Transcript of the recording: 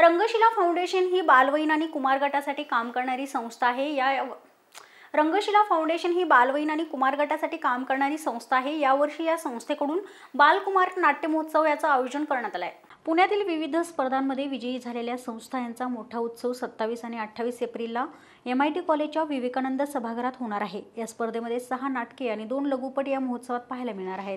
रंगशिला foundation ही बालवयीन आणि कुमार गटासाठी काम करणारी संस्था आहे या रंगशिला फाउंडेशन ही बालवयीन आणि कुमार गटासाठी काम करणारी संस्था आहे यावर्षी या संस्थेकडून बालकुमार नाट्य महोत्सव याचं आयोजन करण्यात आलं आहे पुण्यातील विविध स्पर्धांमध्ये विजयी झालेल्या संस्था यांचा मोठा उत्सव सत्तावीस आणि अठ्ठावीस एप्रिलला एम आय टी कॉलेजच्या विवेकानंद सभागृहात होणार आहे या स्पर्धेमध्ये सहा नाटके आणि दोन लघुपट या महोत्सवात पाहायला मिळणार आहेत